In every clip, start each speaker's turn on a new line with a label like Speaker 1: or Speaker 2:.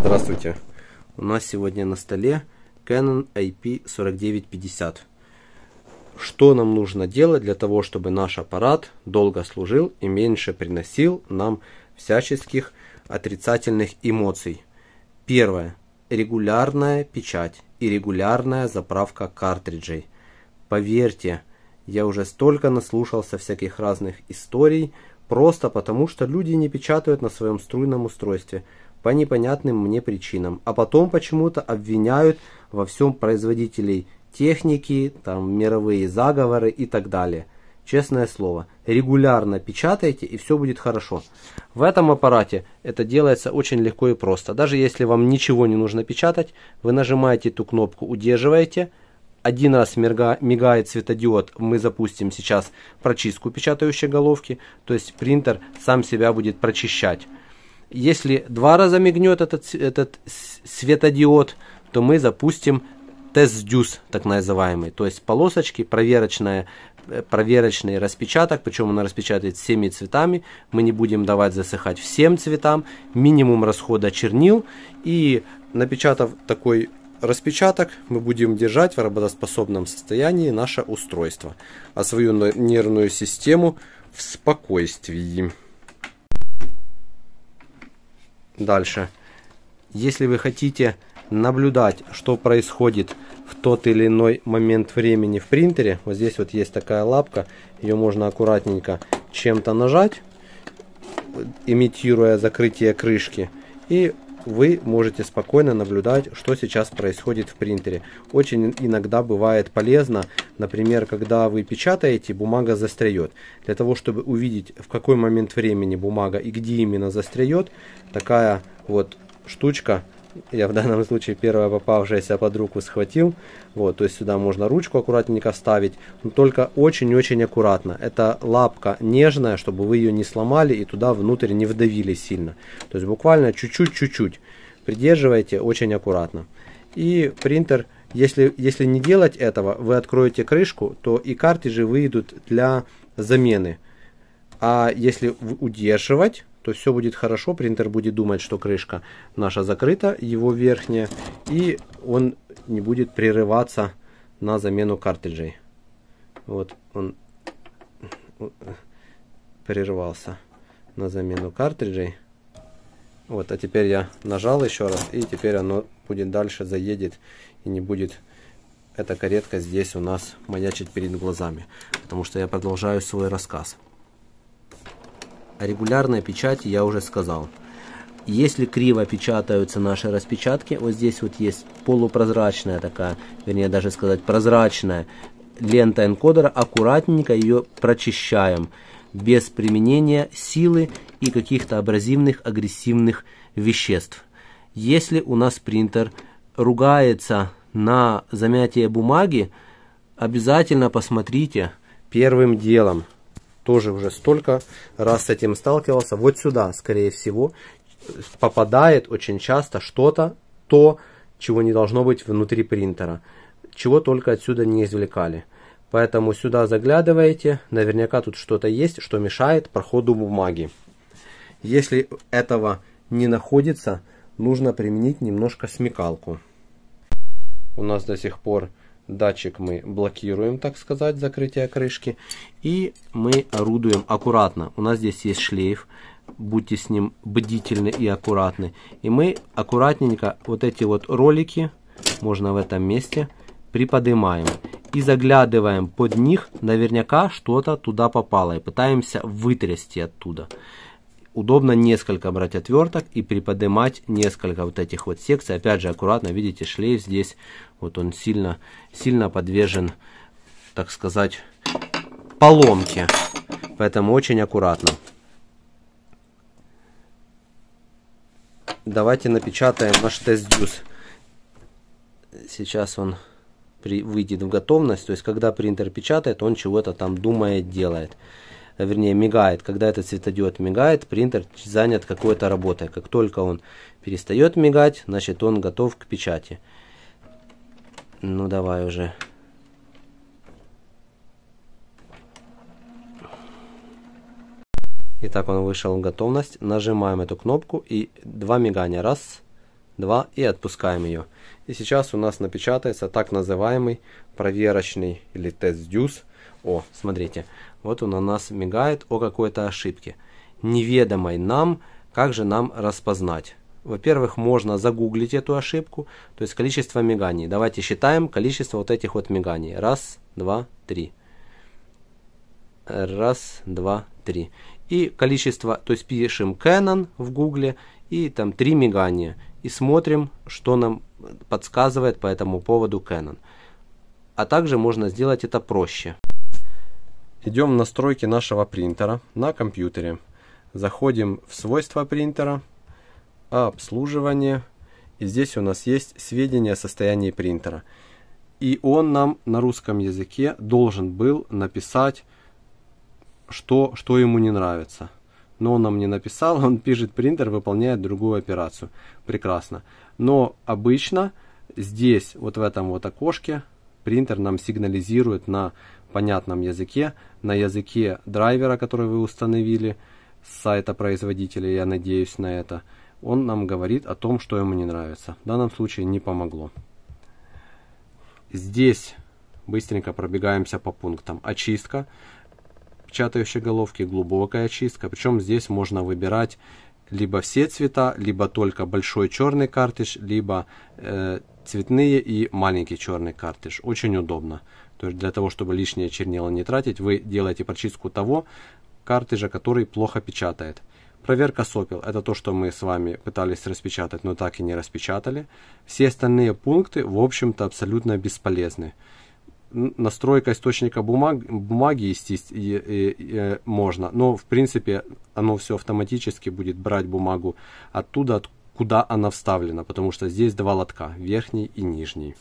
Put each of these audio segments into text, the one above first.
Speaker 1: Здравствуйте. У нас сегодня на столе Canon IP4950. Что нам нужно делать для того, чтобы наш аппарат долго служил и меньше приносил нам всяческих отрицательных эмоций? Первое. Регулярная печать и регулярная заправка картриджей. Поверьте, я уже столько наслушался всяких разных историй, просто потому что люди не печатают на своем струйном устройстве – по непонятным мне причинам, а потом почему-то обвиняют во всем производителей техники, там мировые заговоры и так далее. Честное слово, регулярно печатайте и все будет хорошо. В этом аппарате это делается очень легко и просто. Даже если вам ничего не нужно печатать, вы нажимаете эту кнопку, удерживаете, один раз мигает светодиод, мы запустим сейчас прочистку печатающей головки, то есть принтер сам себя будет прочищать. Если два раза мигнет этот, этот светодиод, то мы запустим тест-дюс, так называемый, то есть полосочки, проверочная, э, проверочный распечаток, причем он распечатает всеми цветами, мы не будем давать засыхать всем цветам, минимум расхода чернил, и напечатав такой распечаток, мы будем держать в работоспособном состоянии наше устройство, а свою нервную систему в спокойствии. Дальше. Если вы хотите наблюдать, что происходит в тот или иной момент времени в принтере, вот здесь вот есть такая лапка, ее можно аккуратненько чем-то нажать, имитируя закрытие крышки, и вы можете спокойно наблюдать, что сейчас происходит в принтере. Очень иногда бывает полезно, например, когда вы печатаете, бумага застряет. Для того, чтобы увидеть, в какой момент времени бумага и где именно застряет, такая вот штучка – я в данном случае первая попавшаяся под руку схватил, вот, то есть сюда можно ручку аккуратненько вставить, но только очень-очень аккуратно. Это лапка нежная, чтобы вы ее не сломали и туда внутрь не вдавили сильно. То есть буквально чуть-чуть-чуть придерживайте очень аккуратно. И принтер, если, если не делать этого, вы откроете крышку, то и картриджи выйдут для замены. А если удерживать, то все будет хорошо, принтер будет думать, что крышка наша закрыта, его верхняя, и он не будет прерываться на замену картриджей. Вот он прервался на замену картриджей. Вот, а теперь я нажал еще раз, и теперь оно будет дальше, заедет, и не будет эта каретка здесь у нас маячить перед глазами. Потому что я продолжаю свой рассказ о регулярной печати я уже сказал. Если криво печатаются наши распечатки, вот здесь вот есть полупрозрачная такая, вернее даже сказать прозрачная лента энкодера, аккуратненько ее прочищаем без применения силы и каких-то абразивных, агрессивных веществ. Если у нас принтер ругается на замятие бумаги, обязательно посмотрите первым делом – тоже уже столько раз с этим сталкивался. Вот сюда, скорее всего, попадает очень часто что-то, то, чего не должно быть внутри принтера, чего только отсюда не извлекали. Поэтому сюда заглядываете, наверняка тут что-то есть, что мешает проходу бумаги. Если этого не находится, нужно применить немножко смекалку. У нас до сих пор Датчик мы блокируем, так сказать, закрытие крышки. И мы орудуем аккуратно. У нас здесь есть шлейф. Будьте с ним бдительны и аккуратны. И мы аккуратненько вот эти вот ролики, можно в этом месте, приподнимаем и заглядываем под них, наверняка что-то туда попало, и пытаемся вытрясти оттуда удобно несколько брать отверток и приподнимать несколько вот этих вот секций. Опять же, аккуратно, видите, шлейф здесь, вот он сильно, сильно подвержен, так сказать, поломке. Поэтому очень аккуратно. Давайте напечатаем наш тест-дюз. Сейчас он при, выйдет в готовность, то есть когда принтер печатает, он чего-то там думает, делает. Э, вернее мигает. Когда этот светодиод мигает, принтер занят какой-то работой. Как только он перестает мигать, значит он готов к печати. Ну давай уже. Итак, он вышел в готовность. Нажимаем эту кнопку и два мигания. Раз, 2 и отпускаем ее. И сейчас у нас напечатается так называемый проверочный или тест дюс. О, смотрите, вот он у нас мигает о какой-то ошибке. Неведомой нам, как же нам распознать? Во-первых, можно загуглить эту ошибку, то есть количество миганий. Давайте считаем количество вот этих вот миганий. Раз, два, три. Раз, два, три. И количество, то есть пишем Canon в гугле и там три мигания и смотрим, что нам подсказывает по этому поводу Canon. А также можно сделать это проще. Идем в настройки нашего принтера на компьютере. Заходим в свойства принтера, обслуживание. И здесь у нас есть сведения о состоянии принтера. И он нам на русском языке должен был написать, что, что ему не нравится но он нам не написал, он пишет принтер, выполняет другую операцию. Прекрасно. Но обычно здесь, вот в этом вот окошке, принтер нам сигнализирует на понятном языке, на языке драйвера, который вы установили с сайта производителя, я надеюсь на это. Он нам говорит о том, что ему не нравится. В данном случае не помогло. Здесь быстренько пробегаемся по пунктам. Очистка печатающей головки, глубокая очистка. Причем здесь можно выбирать либо все цвета, либо только большой черный картридж, либо э, цветные и маленький черный картридж. Очень удобно. То есть для того, чтобы лишнее чернила не тратить, вы делаете прочистку того картриджа, который плохо печатает. Проверка сопел – это то, что мы с вами пытались распечатать, но так и не распечатали. Все остальные пункты, в общем-то, абсолютно бесполезны настройка источника бумаг, бумаги, естественно, и, э, и, э, и, можно. Но, в принципе, оно все автоматически будет брать бумагу оттуда, куда она вставлена, потому что здесь два лотка, верхний и нижний.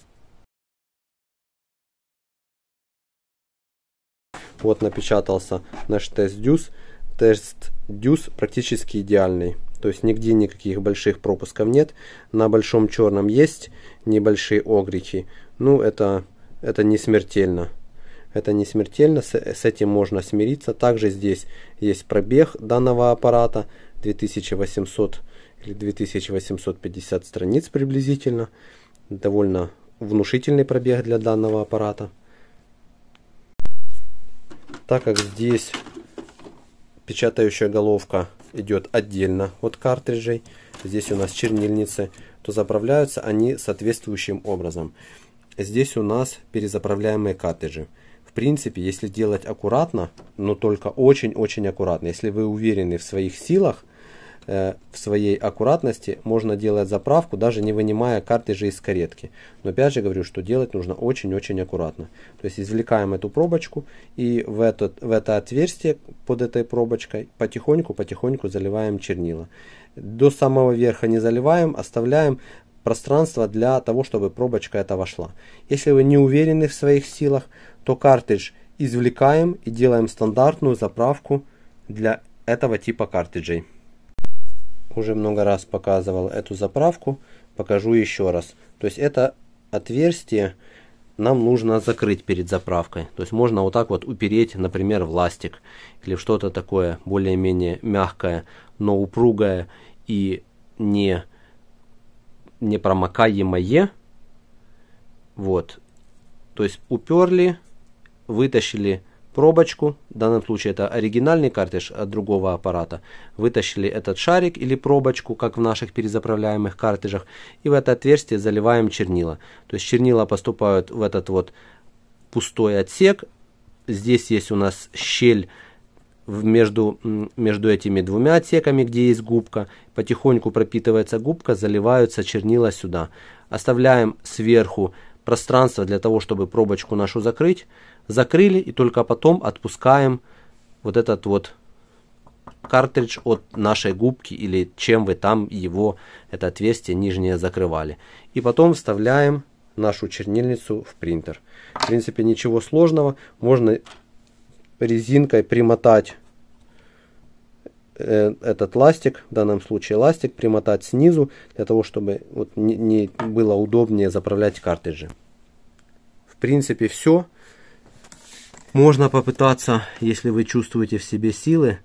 Speaker 1: Вот напечатался наш тест дюс. Тест дюс практически идеальный. То есть нигде никаких больших пропусков нет. На большом черном есть небольшие огрехи. Ну, это это не смертельно. Это не смертельно, с, с этим можно смириться. Также здесь есть пробег данного аппарата 2800 или 2850 страниц приблизительно. Довольно внушительный пробег для данного аппарата. Так как здесь печатающая головка идет отдельно от картриджей, здесь у нас чернильницы, то заправляются они соответствующим образом. Здесь у нас перезаправляемые картриджи. В принципе, если делать аккуратно, но только очень-очень аккуратно, если вы уверены в своих силах, э, в своей аккуратности можно делать заправку, даже не вынимая картриджи из каретки. Но опять же говорю, что делать нужно очень-очень аккуратно. То есть извлекаем эту пробочку и в, этот, в это отверстие под этой пробочкой потихоньку-потихоньку заливаем чернила. До самого верха не заливаем, оставляем пространство для того, чтобы пробочка это вошла. Если вы не уверены в своих силах, то картридж извлекаем и делаем стандартную заправку для этого типа картриджей. Уже много раз показывал эту заправку, покажу еще раз. То есть это отверстие нам нужно закрыть перед заправкой. То есть можно вот так вот упереть, например, в ластик или что-то такое более-менее мягкое, но упругое и не непромокаемое. Вот. То есть уперли, вытащили пробочку, в данном случае это оригинальный картридж от другого аппарата, вытащили этот шарик или пробочку, как в наших перезаправляемых картриджах, и в это отверстие заливаем чернила. То есть чернила поступают в этот вот пустой отсек, здесь есть у нас щель между, между этими двумя отсеками, где есть губка, потихоньку пропитывается губка, заливаются чернила сюда. Оставляем сверху пространство для того, чтобы пробочку нашу закрыть. Закрыли и только потом отпускаем вот этот вот картридж от нашей губки или чем вы там его, это отверстие нижнее закрывали. И потом вставляем нашу чернильницу в принтер. В принципе ничего сложного, можно резинкой примотать э, этот ластик, в данном случае ластик, примотать снизу, для того, чтобы вот не, было удобнее заправлять картриджи. В принципе, все. Можно попытаться, если вы чувствуете в себе силы,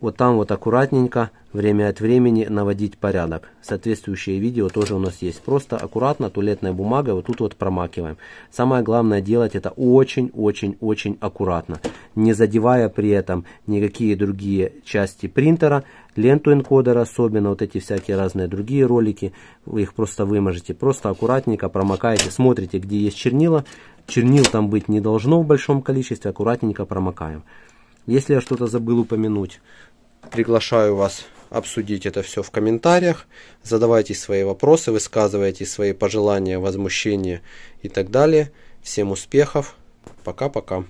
Speaker 1: вот там вот аккуратненько, время от времени наводить порядок. Соответствующее видео тоже у нас есть. Просто аккуратно, туалетная бумага, вот тут вот промакиваем. Самое главное делать это очень-очень-очень аккуратно. Не задевая при этом никакие другие части принтера, ленту энкодера, особенно вот эти всякие разные другие ролики. Вы их просто выможете. Просто аккуратненько промокаете, смотрите, где есть чернила. Чернил там быть не должно в большом количестве, аккуратненько промокаем. Если я что-то забыл упомянуть, приглашаю вас обсудить это все в комментариях. Задавайте свои вопросы, высказывайте свои пожелания, возмущения и так далее. Всем успехов. Пока-пока.